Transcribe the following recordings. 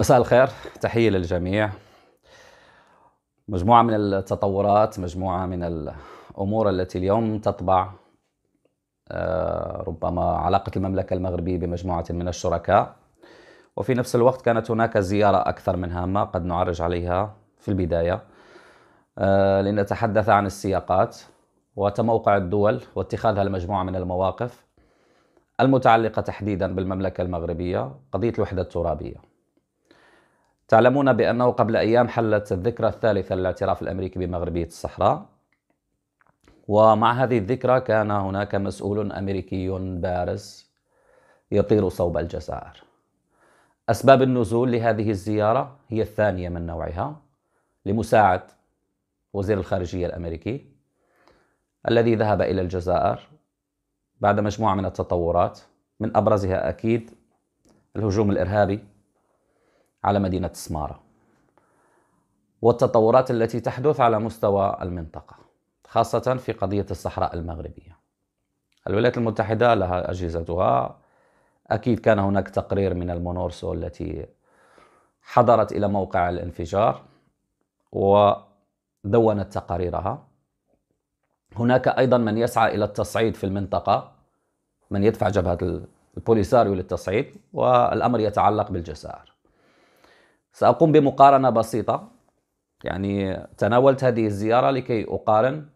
مساء الخير تحية للجميع مجموعة من التطورات مجموعة من الأمور التي اليوم تطبع آه، ربما علاقة المملكة المغربية بمجموعة من الشركاء وفي نفس الوقت كانت هناك زيارة أكثر من هامة قد نعرج عليها في البداية آه، لنتحدث عن السياقات وتموقع الدول واتخاذها لمجموعة من المواقف المتعلقة تحديدا بالمملكة المغربية قضية الوحدة الترابية تعلمون بأنه قبل أيام حلت الذكرى الثالثة للاعتراف الأمريكي بمغربية الصحراء ومع هذه الذكرى كان هناك مسؤول أمريكي بارز يطير صوب الجزائر أسباب النزول لهذه الزيارة هي الثانية من نوعها لمساعد وزير الخارجية الأمريكي الذي ذهب إلى الجزائر بعد مجموعة من التطورات من أبرزها أكيد الهجوم الإرهابي على مدينة سمارة والتطورات التي تحدث على مستوى المنطقة خاصة في قضية الصحراء المغربية الولايات المتحدة لها أجهزتها أكيد كان هناك تقرير من المونورسو التي حضرت إلى موقع الانفجار ودونت تقاريرها هناك أيضا من يسعى إلى التصعيد في المنطقة من يدفع جبهة البوليساريو للتصعيد والأمر يتعلق بالجزائر سأقوم بمقارنة بسيطة يعني تناولت هذه الزيارة لكي أقارن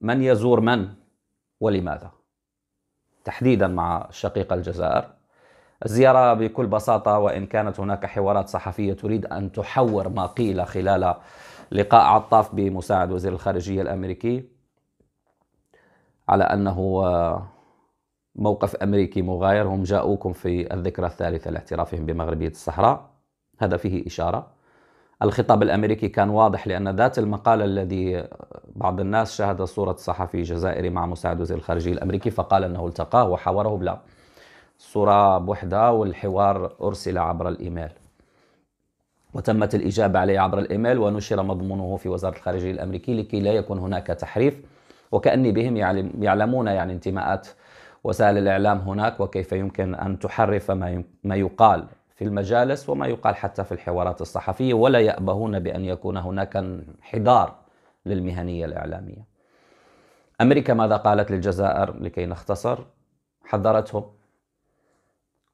من يزور من ولماذا تحديدا مع الشقيقة الجزائر الزيارة بكل بساطة وإن كانت هناك حوارات صحفية تريد أن تحور ما قيل خلال لقاء عطاف بمساعد وزير الخارجية الأمريكي على أنه آه، موقف أمريكي مغاير هم جاءوكم في الذكرى الثالثة لاعترافهم بمغربية الصحراء هذا فيه إشارة الخطاب الأمريكي كان واضح لأن ذات المقال الذي بعض الناس شاهد صورة صحفي جزائري مع مساعد وزير الخارجية الأمريكي فقال أنه التقاه وحاوره بلا صورة بوحدة والحوار أرسل عبر الإيميل وتمت الإجابة عليه عبر الإيميل ونشر مضمونه في وزارة الخارجية الأمريكية لكي لا يكون هناك تحريف وكأني بهم يعلمون يعني انتماءات وسائل الإعلام هناك وكيف يمكن أن تحرف ما يقال في المجالس وما يقال حتى في الحوارات الصحفية ولا يأبهون بأن يكون هناك انحدار للمهنية الإعلامية أمريكا ماذا قالت للجزائر لكي نختصر حذرتهم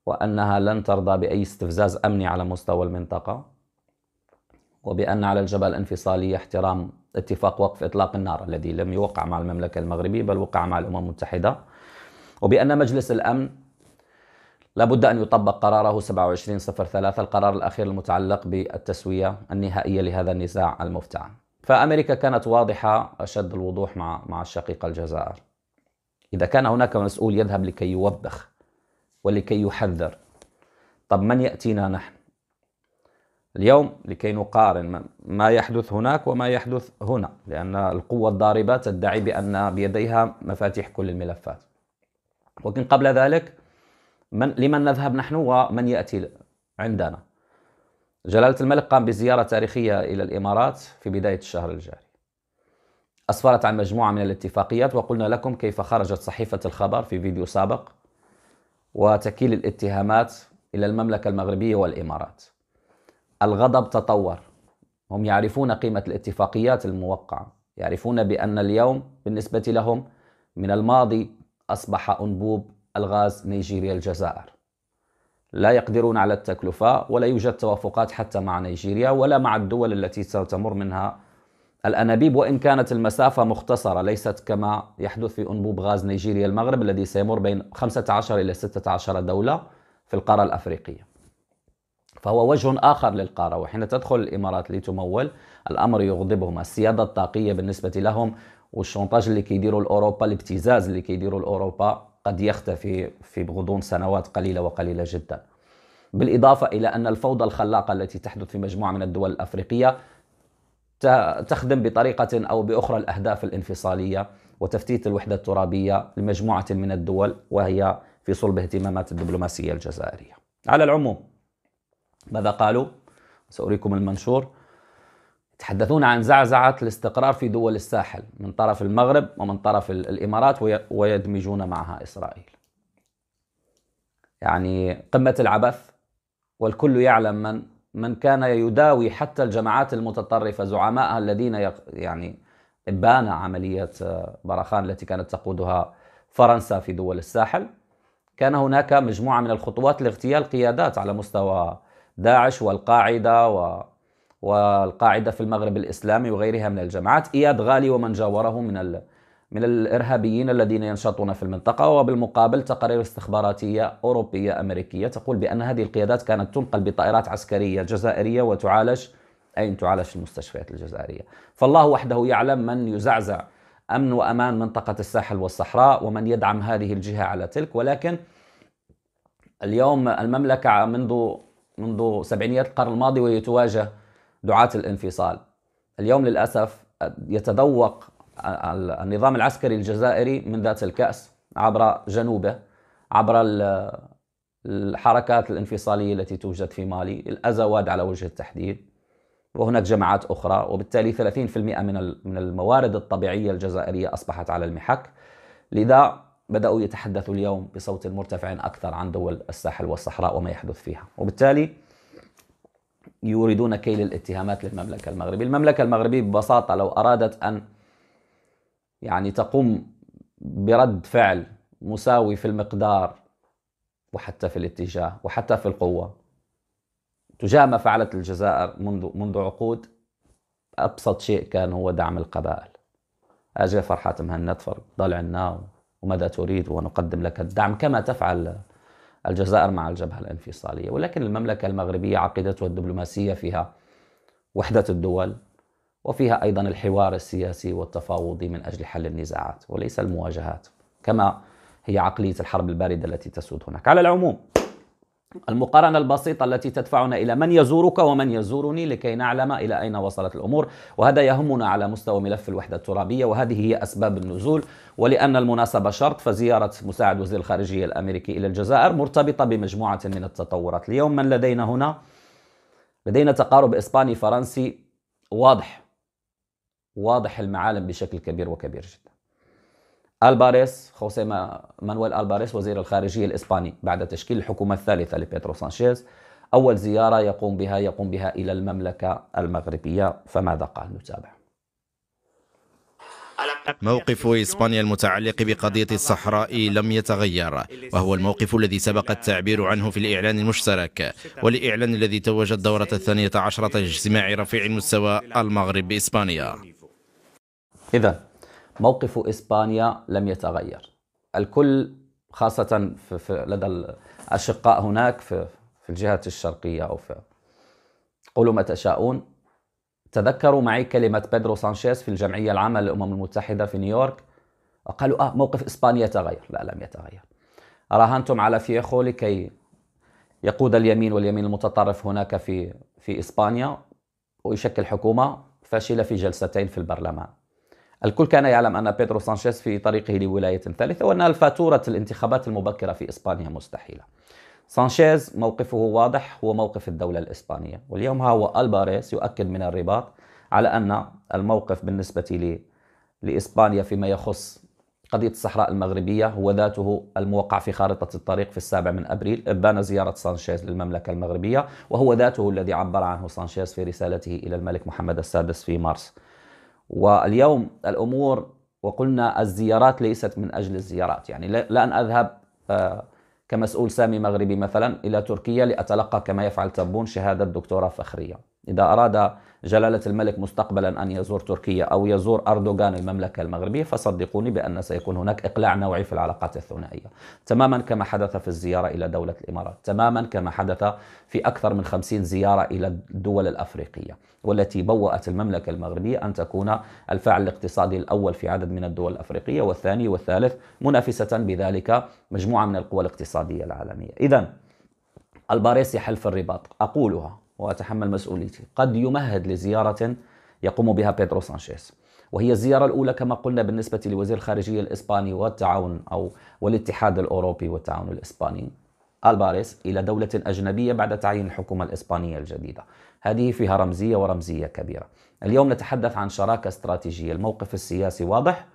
وأنها لن ترضى بأي استفزاز أمني على مستوى المنطقة وبأن على الجبهة الانفصالية احترام اتفاق وقف إطلاق النار الذي لم يوقع مع المملكة المغربية بل وقع مع الأمم المتحدة وبأن مجلس الأمن لابد أن يطبق قراره 2703 القرار الأخير المتعلق بالتسوية النهائية لهذا النزاع المفتعل فأمريكا كانت واضحة أشد الوضوح مع مع الشقيقة الجزائر إذا كان هناك مسؤول يذهب لكي يوبخ ولكي يحذر طب من يأتينا نحن؟ اليوم لكي نقارن ما يحدث هناك وما يحدث هنا لأن القوة الضاربة تدعي بأن بيديها مفاتيح كل الملفات ولكن قبل ذلك من لمن نذهب نحن ومن يأتي عندنا جلالة الملك قام بزيارة تاريخية إلى الإمارات في بداية الشهر الجاري أسفرت عن مجموعة من الاتفاقيات وقلنا لكم كيف خرجت صحيفة الخبر في فيديو سابق وتكيل الاتهامات إلى المملكة المغربية والإمارات الغضب تطور هم يعرفون قيمة الاتفاقيات الموقعة يعرفون بأن اليوم بالنسبة لهم من الماضي أصبح أنبوب الغاز نيجيريا الجزائر لا يقدرون على التكلفة ولا يوجد توافقات حتى مع نيجيريا ولا مع الدول التي ستمر منها الأنابيب وإن كانت المسافة مختصرة ليست كما يحدث في أنبوب غاز نيجيريا المغرب الذي سيمر بين 15 إلى 16 دولة في القارة الأفريقية فهو وجه آخر للقارة وحين تدخل الإمارات لتمول الأمر يغضبهم السيادة الطاقية بالنسبة لهم والشنطاج اللي كيديروا الأوروبا الابتزاز اللي كيديروا الأوروبا قد يختفي في غضون سنوات قليلة وقليلة جدا بالإضافة إلى أن الفوضى الخلاقة التي تحدث في مجموعة من الدول الأفريقية تخدم بطريقة أو بأخرى الأهداف الانفصالية وتفتيت الوحدة الترابية لمجموعة من الدول وهي في صلب اهتمامات الدبلوماسية الجزائرية على العموم ماذا قالوا؟ سأريكم المنشور يتحدثون عن زعزعة الاستقرار في دول الساحل من طرف المغرب ومن طرف الإمارات ويدمجون معها إسرائيل يعني قمة العبث والكل يعلم من من كان يداوي حتى الجماعات المتطرفة زعمائها الذين يعني ابان عملية آه، براخان التي كانت تقودها فرنسا في دول الساحل كان هناك مجموعة من الخطوات لاغتيال قيادات على مستوى داعش والقاعدة و والقاعدة في المغرب الإسلامي وغيرها من الجماعات إياد غالي ومن جاوره من ال... من الإرهابيين الذين ينشطون في المنطقة وبالمقابل تقارير استخباراتية أوروبية أمريكية تقول بأن هذه القيادات كانت تنقل بطائرات عسكرية جزائرية وتعالج أين تعالج في المستشفيات الجزائرية فالله وحده يعلم من يزعزع أمن وأمان منطقة الساحل والصحراء ومن يدعم هذه الجهة على تلك ولكن اليوم المملكة منذ منذ سبعينيات القرن الماضي وهي تواجه دعاة الانفصال اليوم للأسف أه، يتذوق أه، النظام العسكري الجزائري من ذات الكأس عبر جنوبه عبر الحركات الانفصالية التي توجد في مالي الأزواد على وجه التحديد وهناك جماعات أخرى وبالتالي 30% من من الموارد الطبيعية الجزائرية أصبحت على المحك لذا بدأوا يتحدثوا اليوم بصوت مرتفع أكثر عن دول الساحل والصحراء وما يحدث فيها وبالتالي يريدون كيل الاتهامات للمملكة المغربية المملكة المغربية ببساطة لو أرادت أن يعني تقوم برد فعل مساوي في المقدار وحتى في الاتجاه وحتى في القوة تجاه ما فعلت الجزائر منذ منذ عقود أبسط شيء كان هو دعم القبائل أجا فرحات مهنة فرق عنا وماذا تريد ونقدم لك الدعم كما تفعل الجزائر مع الجبهة الانفصالية ولكن المملكة المغربية عقيدتها الدبلوماسية فيها وحدة الدول وفيها أيضا الحوار السياسي والتفاوضي من أجل حل النزاعات وليس المواجهات كما هي عقلية الحرب الباردة التي تسود هناك على العموم المقارنة البسيطة التي تدفعنا إلى من يزورك ومن يزورني لكي نعلم إلى أين وصلت الأمور وهذا يهمنا على مستوى ملف الوحدة الترابية وهذه هي أسباب النزول ولأن المناسبة شرط فزيارة مساعد وزير الخارجية الأمريكي إلى الجزائر مرتبطة بمجموعة من التطورات اليوم من لدينا هنا لدينا تقارب إسباني فرنسي واضح واضح المعالم بشكل كبير وكبير جدا الباريس خوسيه مانويل الباريس وزير الخارجيه الاسباني بعد تشكيل الحكومه الثالثه لبيترو سانشيز اول زياره يقوم بها يقوم بها الى المملكه المغربيه فماذا قال نتابع موقف إسبانيا المتعلق بقضية الصحراء لم يتغير وهو الموقف الذي سبق التعبير عنه في الإعلان المشترك والإعلان الذي توج الدورة الثانية عشرة اجتماع رفيع المستوى المغرب بإسبانيا إذا موقف إسبانيا لم يتغير الكل خاصة في في لدى الأشقاء هناك في, في الجهة الشرقية أو في قولوا ما تشاءون تذكروا معي كلمة بيدرو سانشيز في الجمعية العامة للأمم المتحدة في نيويورك قالوا آه موقف إسبانيا تغير لا لم يتغير راهنتم على فيخو لكي يقود اليمين واليمين المتطرف هناك في في إسبانيا ويشكل حكومة فشل في جلستين في البرلمان الكل كان يعلم أن بيدرو سانشيز في طريقه لولاية ثالثة وأن فاتورة الانتخابات المبكرة في إسبانيا مستحيلة سانشيز موقفه واضح هو موقف الدولة الإسبانية واليوم ها هو ألباريس يؤكد من الرباط على أن الموقف بالنسبة لي لإسبانيا فيما يخص قضية الصحراء المغربية هو ذاته الموقع في خارطة الطريق في السابع من أبريل إبان زيارة سانشيز للمملكة المغربية وهو ذاته الذي عبر عنه سانشيز في رسالته إلى الملك محمد السادس في مارس واليوم الأمور وقلنا الزيارات ليست من أجل الزيارات يعني لن أذهب آه، كمسؤول سامي مغربي مثلا إلى تركيا لأتلقى كما يفعل تبون شهادة دكتوراه فخرية إذا أراد جلالة الملك مستقبلا أن يزور تركيا أو يزور أردوغان المملكة المغربية فصدقوني بأن سيكون هناك إقلاع نوعي في العلاقات الثنائية تماما كما حدث في الزيارة إلى دولة الإمارات تماما كما حدث في أكثر من خمسين زيارة إلى الدول الأفريقية والتي بوأت المملكة المغربية أن تكون الفاعل الاقتصادي الأول في عدد من الدول الأفريقية والثاني والثالث منافسة بذلك مجموعة من القوى الاقتصادية العالمية إذا الباريس يحل في الرباط أقولها وأتحمل مسؤوليتي قد يمهد لزيارة يقوم بها بيدرو سانشيز وهي الزيارة الأولى كما قلنا بالنسبة لوزير الخارجية الإسباني والتعاون أو والاتحاد الأوروبي والتعاون الإسباني الباريس إلى دولة أجنبية بعد تعيين الحكومة الإسبانية الجديدة هذه فيها رمزية ورمزية كبيرة اليوم نتحدث عن شراكة استراتيجية الموقف السياسي واضح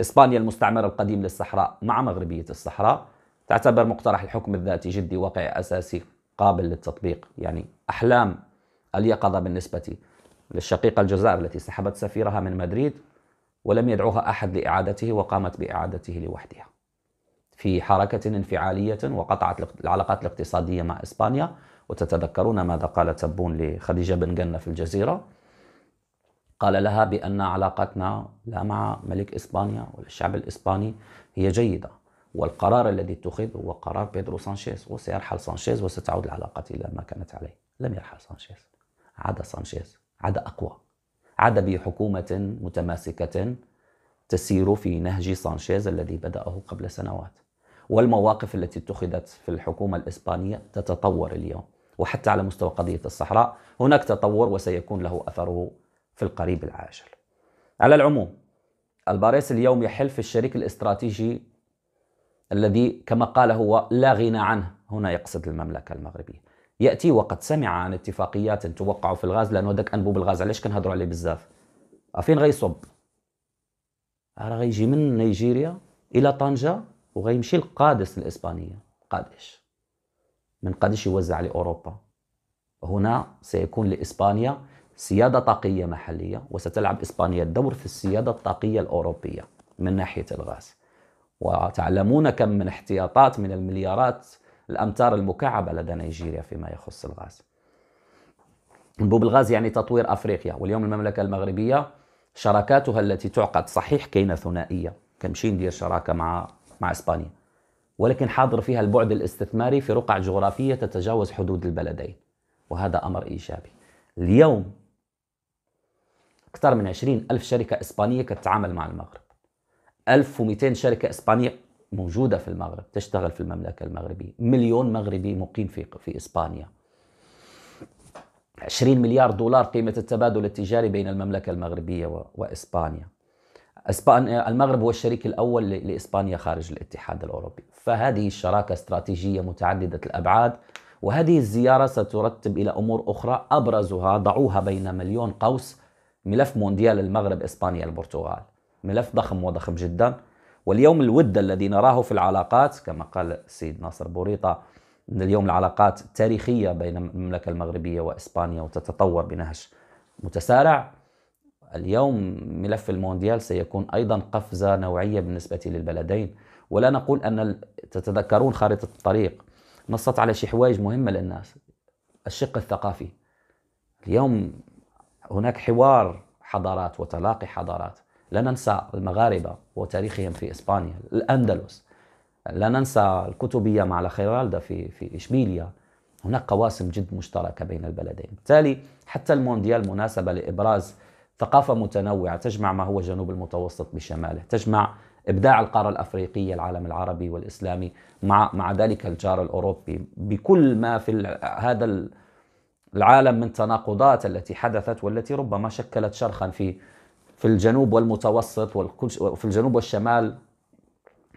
إسبانيا المستعمر القديم للصحراء مع مغربية الصحراء تعتبر مقترح الحكم الذاتي جدي واقع أساسي قابل للتطبيق يعني أحلام اليقظة بالنسبة للشقيقة الجزائر التي سحبت سفيرها من مدريد ولم يدعوها أحد لإعادته وقامت بإعادته لوحدها في حركة انفعالية وقطعت العلاقات الاقتصادية مع إسبانيا وتتذكرون ماذا قال تبون لخديجة بن جنة في الجزيرة قال لها بأن علاقتنا لا مع ملك إسبانيا ولا الشعب الإسباني هي جيدة والقرار الذي اتخذ هو قرار بيدرو سانشيز وسيرحل سانشيز وستعود العلاقة إلى ما كانت عليه لم يرحل سانشيز عاد سانشيز عاد أقوى عاد بحكومة متماسكة تسير في نهج سانشيز الذي بدأه قبل سنوات والمواقف التي اتخذت في الحكومة الإسبانية تتطور اليوم وحتى على مستوى قضية الصحراء هناك تطور وسيكون له أثره في القريب العاجل على العموم الباريس اليوم يحل في الشريك الاستراتيجي الذي كما قال هو لا غنى عنه هنا يقصد المملكة المغربية يأتي وقد سمع عن اتفاقيات توقعوا في الغاز لأنه داك أنبوب الغاز علاش كنهضروا عليه بزاف أه، فين غيصب أه، راه غيجي من نيجيريا إلى طنجة وغيمشي لقادس الإسبانية قادش من قادش يوزع لأوروبا هنا سيكون لإسبانيا سيادة طاقية محلية وستلعب إسبانيا الدور في السيادة الطاقية الأوروبية من ناحية الغاز وتعلمون كم من احتياطات من المليارات الامتار المكعبه لدى نيجيريا فيما يخص الغاز. انبوب الغاز يعني تطوير افريقيا واليوم المملكه المغربيه شراكاتها التي تعقد صحيح كاينه ثنائيه كنمشي ندير شراكه مع مع اسبانيا ولكن حاضر فيها البعد الاستثماري في رقع جغرافيه تتجاوز حدود البلدين وهذا امر ايجابي. اليوم اكثر من 20 الف شركه اسبانيه كتتعامل مع المغرب 1200 شركة إسبانية موجودة في المغرب تشتغل في المملكة المغربية مليون مغربي مقيم في, في إسبانيا 20 مليار دولار قيمة التبادل التجاري بين المملكة المغربية وإسبانيا إسبانيا المغرب هو الشريك الأول لإسبانيا خارج الاتحاد الأوروبي فهذه الشراكة استراتيجية متعددة الأبعاد وهذه الزيارة سترتب إلى أمور أخرى أبرزها ضعوها بين مليون قوس ملف مونديال المغرب إسبانيا البرتغال ملف ضخم وضخم جدا واليوم الود الذي نراه في العلاقات كما قال السيد ناصر بوريطة أن اليوم العلاقات تاريخية بين المملكة المغربية وإسبانيا وتتطور بنهج متسارع اليوم ملف المونديال سيكون أيضا قفزة نوعية بالنسبة للبلدين ولا نقول أن تتذكرون خارطة الطريق نصت على شي حوايج مهمة للناس الشق الثقافي اليوم هناك حوار حضارات وتلاقي حضارات لا ننسى المغاربة وتاريخهم في إسبانيا الأندلس لا ننسى الكتبية مع الخيرالدة في, في إشبيليا هناك قواسم جد مشتركة بين البلدين بالتالي حتى المونديال مناسبة لإبراز ثقافة متنوعة تجمع ما هو جنوب المتوسط بشماله تجمع إبداع القارة الأفريقية العالم العربي والإسلامي مع, مع ذلك الجار الأوروبي بكل ما في هذا العالم من تناقضات التي حدثت والتي ربما شكلت شرخا في في الجنوب والمتوسط وفي الجنوب والشمال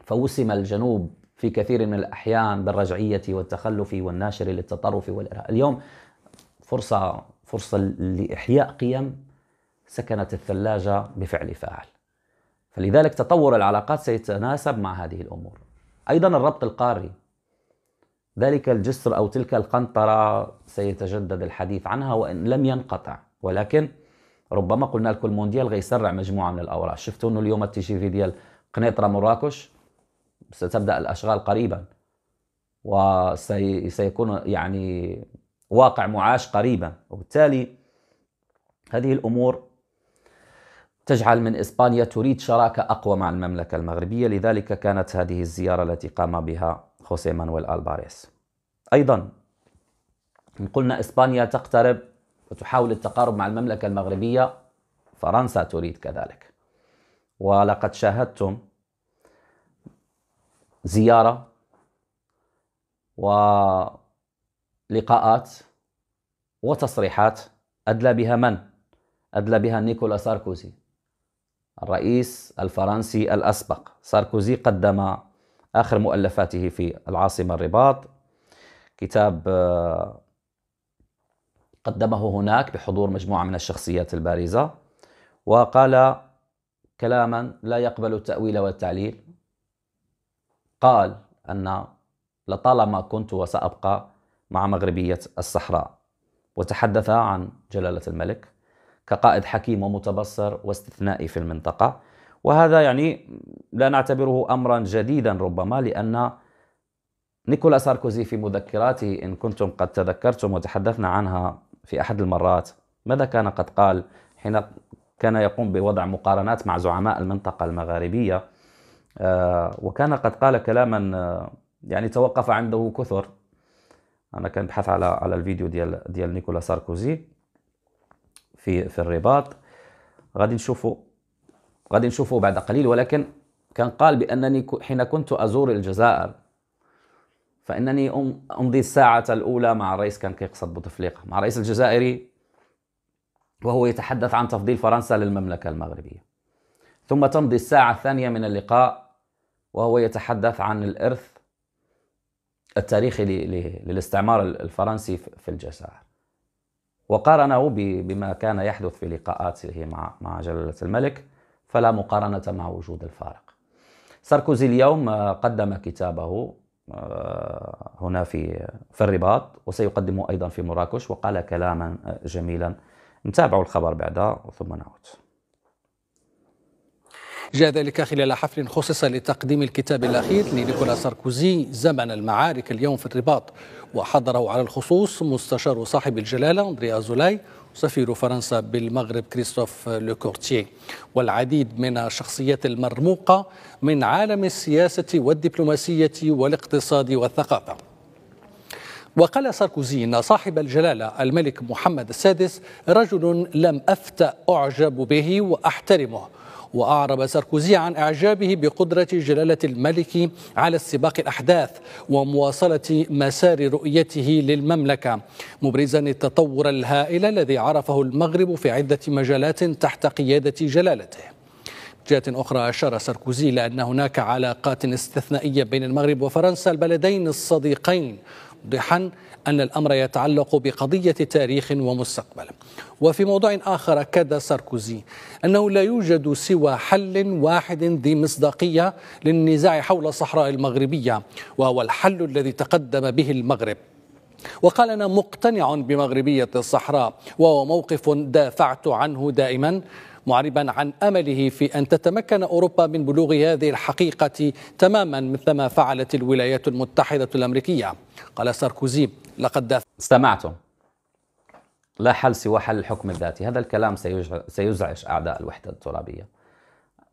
فوسم الجنوب في كثير من الأحيان بالرجعية والتخلف والناشر للتطرف والإرهاب اليوم فرصة فرصة لإحياء قيم سكنت الثلاجة بفعل فاعل فلذلك تطور العلاقات سيتناسب مع هذه الأمور أيضا الربط القاري ذلك الجسر أو تلك القنطرة سيتجدد الحديث عنها وإن لم ينقطع ولكن ربما قلنا لكم المونديال غيسرع مجموعه من الاوراق شفتوا انه اليوم التي جي في ديال قنيطره مراكش ستبدا الاشغال قريبا وسيكون يعني واقع معاش قريبا وبالتالي هذه الامور تجعل من اسبانيا تريد شراكه اقوى مع المملكه المغربيه لذلك كانت هذه الزياره التي قام بها خوسيه مانويل الباريس ايضا قلنا اسبانيا تقترب وتحاول التقارب مع المملكة المغربية فرنسا تريد كذلك ولقد شاهدتم زيارة ولقاءات وتصريحات أدلى بها من؟ أدلى بها نيكولا ساركوزي الرئيس الفرنسي الأسبق ساركوزي قدم آخر مؤلفاته في العاصمة الرباط كتاب آه، قدمه هناك بحضور مجموعة من الشخصيات البارزة وقال كلاما لا يقبل التأويل والتعليل قال أن لطالما كنت وسأبقى مع مغربية الصحراء وتحدث عن جلالة الملك كقائد حكيم ومتبصر واستثنائي في المنطقة وهذا يعني لا نعتبره أمرا جديدا ربما لأن نيكولا ساركوزي في مذكراته إن كنتم قد تذكرتم وتحدثنا عنها في أحد المرات ماذا كان قد قال حين كان يقوم بوضع مقارنات مع زعماء المنطقة المغاربية آه، وكان قد قال كلاما آه، يعني توقف عنده كثر انا كان بحث على على الفيديو ديال ديال نيكولا ساركوزي في في الرباط غادي نشوفوا غادي نشوفوا بعد قليل ولكن كان قال بانني حين كنت ازور الجزائر فانني امضي الساعه الاولى مع الرئيس كان كيقصد بوتفليقه مع الرئيس الجزائري وهو يتحدث عن تفضيل فرنسا للمملكه المغربيه ثم تمضي الساعه الثانيه من اللقاء وهو يتحدث عن الارث التاريخي للاستعمار الفرنسي في الجزائر وقارنه بما كان يحدث في لقاءاته مع مع جلاله الملك فلا مقارنه مع وجود الفارق ساركوزي اليوم آه، قدم كتابه آه، هنا في في الرباط وسيقدمه أيضا في مراكش وقال كلاما آه، جميلا نتابع الخبر بعدها ثم نعود جاء ذلك خلال حفل خصص لتقديم الكتاب الأخير لنيكولا ساركوزي زمن المعارك اليوم في الرباط وحضره على الخصوص مستشار صاحب الجلالة أندريا زولاي سفير فرنسا بالمغرب كريستوف لوكورتييه والعديد من الشخصيات المرموقة من عالم السياسة والدبلوماسية والاقتصاد والثقافة وقال ساركوزي ان صاحب الجلاله الملك محمد السادس رجل لم افتا اعجب به واحترمه وأعرب ساركوزي عن إعجابه بقدرة جلالة الملك على استباق الأحداث ومواصلة مسار رؤيته للمملكة مبرزا التطور الهائل الذي عرفه المغرب في عدة مجالات تحت قيادة جلالته جهة أخرى أشار ساركوزي إلى أن هناك علاقات استثنائية بين المغرب وفرنسا البلدين الصديقين موضحا أن الأمر يتعلق بقضية تاريخ ومستقبل وفي موضوع آخر أكد ساركوزي أنه لا يوجد سوى حل واحد ذي مصداقية للنزاع حول الصحراء المغربية وهو الحل الذي تقدم به المغرب وقال أنا مقتنع بمغربية الصحراء وهو موقف دافعت عنه دائما معربا عن امله في ان تتمكن اوروبا من بلوغ هذه الحقيقه تماما مثلما فعلت الولايات المتحده الامريكيه قال ساركوزي لقد استمعتم لا حل سوى حل الحكم الذاتي هذا الكلام سيزعج أعداء الوحدة الترابية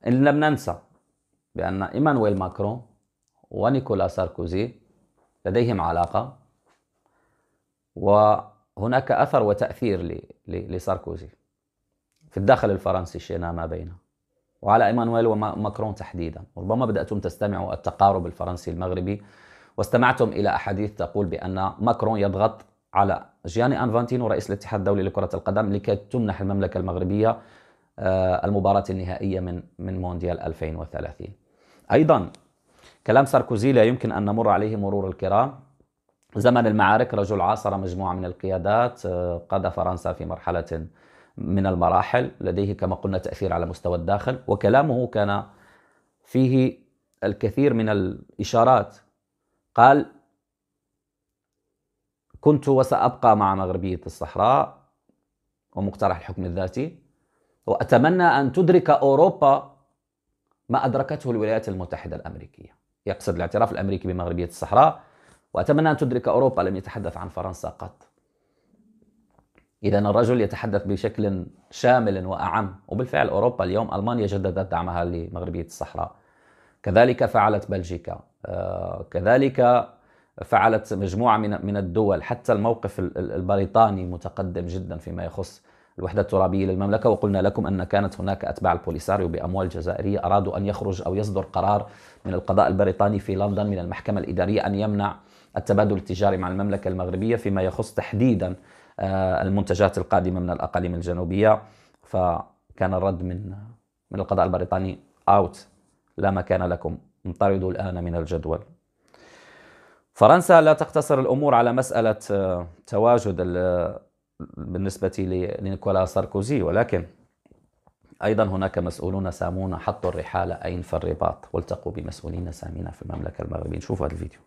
إن لم ننسى بأن إيمانويل ماكرون ونيكولا ساركوزي لديهم علاقة وهناك أثر وتأثير لساركوزي في الداخل الفرنسي شئنا ما بينه وعلى ايمانويل وماكرون تحديدا ربما بداتم تستمعوا التقارب الفرنسي المغربي واستمعتم الى احاديث تقول بان ماكرون يضغط على جياني انفانتينو رئيس الاتحاد الدولي لكره القدم لكي تمنح المملكه المغربيه آه، المباراه النهائيه من من مونديال 2030 ايضا كلام ساركوزي لا يمكن ان نمر عليه مرور الكرام زمن المعارك رجل عاصر مجموعه من القيادات آه، قاد فرنسا في مرحله من المراحل لديه كما قلنا تأثير على مستوى الداخل وكلامه كان فيه الكثير من الإشارات قال كنت وسأبقى مع مغربية الصحراء ومقترح الحكم الذاتي وأتمنى أن تدرك أوروبا ما أدركته الولايات المتحدة الأمريكية يقصد الاعتراف الأمريكي بمغربية الصحراء وأتمنى أن تدرك أوروبا لم يتحدث عن فرنسا قط إذا الرجل يتحدث بشكل شامل وأعم وبالفعل أوروبا اليوم ألمانيا جددت دعمها لمغربية الصحراء كذلك فعلت بلجيكا آه، كذلك فعلت مجموعة من الدول حتى الموقف البريطاني متقدم جدا فيما يخص الوحدة الترابية للمملكة وقلنا لكم أن كانت هناك أتباع البوليساريو بأموال جزائرية أرادوا أن يخرج أو يصدر قرار من القضاء البريطاني في لندن من المحكمة الإدارية أن يمنع التبادل التجاري مع المملكة المغربية فيما يخص تحديدا آه، المنتجات القادمه من الاقاليم الجنوبيه فكان الرد من من القضاء البريطاني اوت لا مكان لكم انطردوا الان من الجدول فرنسا لا تقتصر الامور على مساله آه، تواجد بالنسبه لنيكولا ساركوزي ولكن ايضا هناك مسؤولون سامون حطوا الرحالة اين في الرباط والتقوا بمسؤولين سامين في المملكه المغربيه شوفوا هذا الفيديو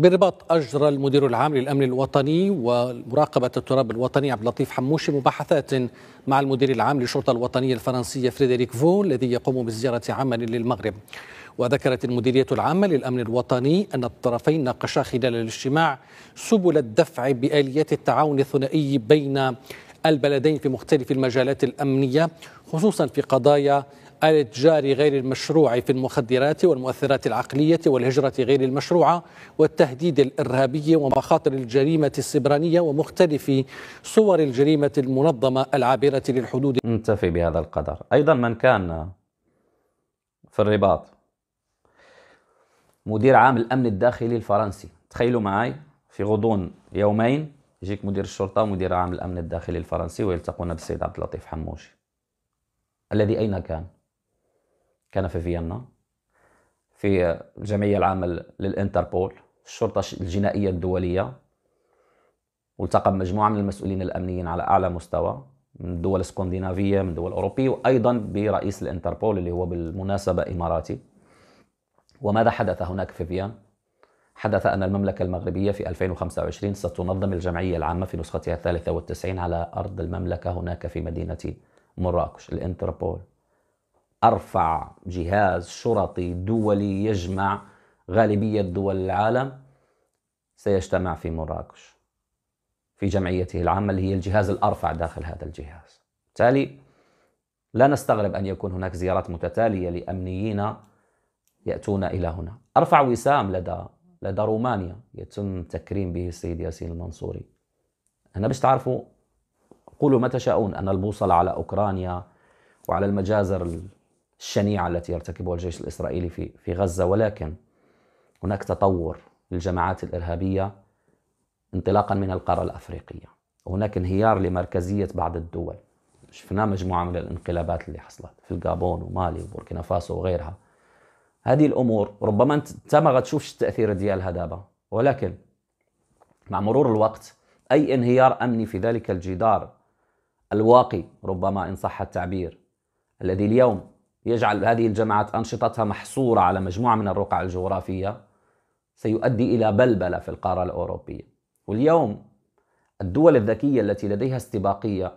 برباط أجرى المدير العام للأمن الوطني ومراقبة التراب الوطني عبد اللطيف حموشي مباحثات مع المدير العام للشرطة الوطنية الفرنسية فريدريك فون الذي يقوم بزيارة عمل للمغرب وذكرت المديرية العامة للأمن الوطني أن الطرفين ناقشا خلال الاجتماع سبل الدفع بآليات التعاون الثنائي بين البلدين في مختلف المجالات الأمنية خصوصا في قضايا الاتجار غير المشروع في المخدرات والمؤثرات العقليه والهجره غير المشروعه والتهديد الارهابي ومخاطر الجريمه السبرانيه ومختلف صور الجريمه المنظمه العابره للحدود. ننتفي بهذا القدر، ايضا من كان في الرباط مدير عام الامن الداخلي الفرنسي، تخيلوا معي في غضون يومين يجيك مدير الشرطه ومدير عام الامن الداخلي الفرنسي ويلتقون بالسيد عبد اللطيف حموشي. الذي أين كان؟ كان في فيينا في الجمعية العامة للإنتربول الشرطة الجنائية الدولية والتقى بمجموعة من المسؤولين الأمنيين على أعلى مستوى من دول اسكندنافية من دول أوروبية وأيضا برئيس الإنتربول اللي هو بالمناسبة إماراتي وماذا حدث هناك في فيينا؟ حدث أن المملكة المغربية في 2025 ستنظم الجمعية العامة في نسختها الثالثة والتسعين على أرض المملكة هناك في مدينة مراكش الإنتربول أرفع جهاز شرطي دولي يجمع غالبية دول العالم سيجتمع في مراكش في جمعيته العامة اللي هي الجهاز الأرفع داخل هذا الجهاز بالتالي لا نستغرب أن يكون هناك زيارات متتالية لأمنيين يأتون إلى هنا أرفع وسام لدى لدى رومانيا يتم تكريم به السيد ياسين المنصوري أنا باش تعرفوا قولوا ما تشاءون ان البوصلة على أوكرانيا وعلى المجازر الشنيعة التي يرتكبها الجيش الإسرائيلي في في غزة ولكن هناك تطور للجماعات الإرهابية انطلاقا من القارة الأفريقية وهناك انهيار لمركزية بعض الدول شفنا مجموعة من الانقلابات اللي حصلت في الجابون ومالي وبوركينا فاسو وغيرها هذه الأمور ربما أنت ما غتشوفش التأثير ديالها دابا ولكن مع مرور الوقت أي انهيار أمني في ذلك الجدار الواقي ربما إن صح التعبير الذي اليوم يجعل هذه الجماعات أنشطتها محصورة على مجموعة من الرقع الجغرافية سيؤدي إلى بلبلة في القارة الأوروبية واليوم الدول الذكية التي لديها استباقية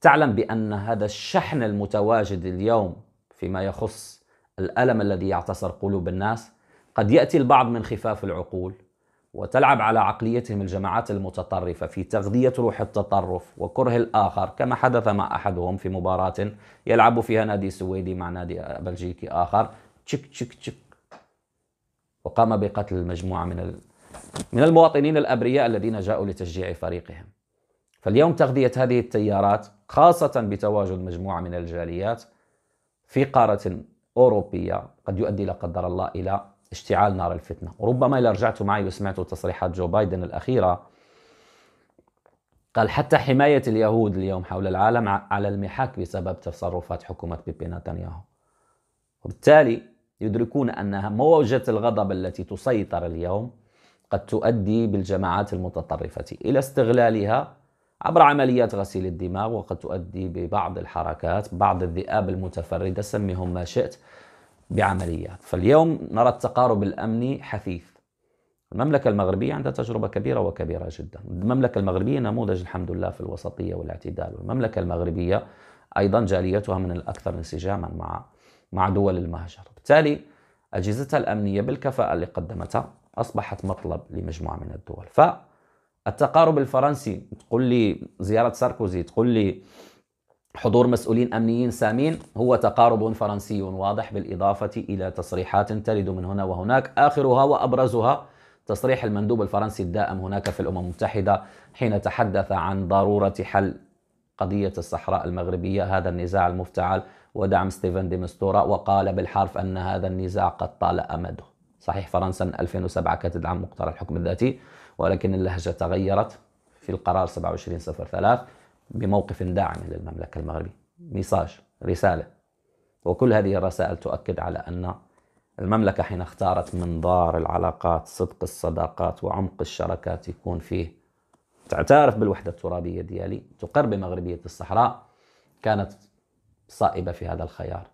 تعلم بأن هذا الشحن المتواجد اليوم فيما يخص الألم الذي يعتصر قلوب الناس قد يأتي البعض من خفاف العقول وتلعب على عقليتهم الجماعات المتطرفة في تغذية روح التطرف وكره الآخر كما حدث مع أحدهم في مباراة يلعب فيها نادي سويدي مع نادي بلجيكي آخر تشك تشك تشك وقام بقتل مجموعة من من المواطنين الأبرياء الذين جاءوا لتشجيع فريقهم فاليوم تغذية هذه التيارات خاصة بتواجد مجموعة من الجاليات في قارة أوروبية قد يؤدي لا قدر الله إلى اشتعال نار الفتنة وربما إذا رجعتوا معي وسمعتوا تصريحات جو بايدن الأخيرة قال حتى حماية اليهود اليوم حول العالم على المحك بسبب تصرفات حكومة بيبي نتنياهو وبالتالي يدركون أن موجة الغضب التي تسيطر اليوم قد تؤدي بالجماعات المتطرفة إلى استغلالها عبر عمليات غسيل الدماغ وقد تؤدي ببعض الحركات بعض الذئاب المتفردة سميهم ما شئت بعمليات فاليوم نرى التقارب الأمني حثيث المملكة المغربية عندها تجربة كبيرة وكبيرة جدا المملكة المغربية نموذج الحمد لله في الوسطية والاعتدال والمملكة المغربية أيضا جاليتها من الأكثر انسجاما مع مع دول المهجر بالتالي أجهزتها الأمنية بالكفاءة اللي قدمتها أصبحت مطلب لمجموعة من الدول فالتقارب الفرنسي تقول لي زيارة ساركوزي تقول لي حضور مسؤولين امنيين سامين هو تقارب فرنسي واضح بالاضافه الى تصريحات ترد من هنا وهناك اخرها وابرزها تصريح المندوب الفرنسي الدائم هناك في الامم المتحده حين تحدث عن ضروره حل قضيه الصحراء المغربيه هذا النزاع المفتعل ودعم ستيفن ديمستورا وقال بالحرف ان هذا النزاع قد طال امده. صحيح فرنسا 2007 كانت تدعم مقترح الحكم الذاتي ولكن اللهجه تغيرت في القرار 2703 بموقف داعم للمملكة المغربية ميساج رسالة وكل هذه الرسائل تؤكد على أن المملكة حين اختارت منظار العلاقات صدق الصداقات وعمق الشراكات يكون فيه تعترف بالوحدة الترابية ديالي تقر بمغربية الصحراء كانت صائبة في هذا الخيار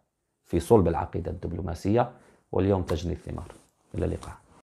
في صلب العقيدة الدبلوماسية واليوم تجني الثمار إلى اللقاء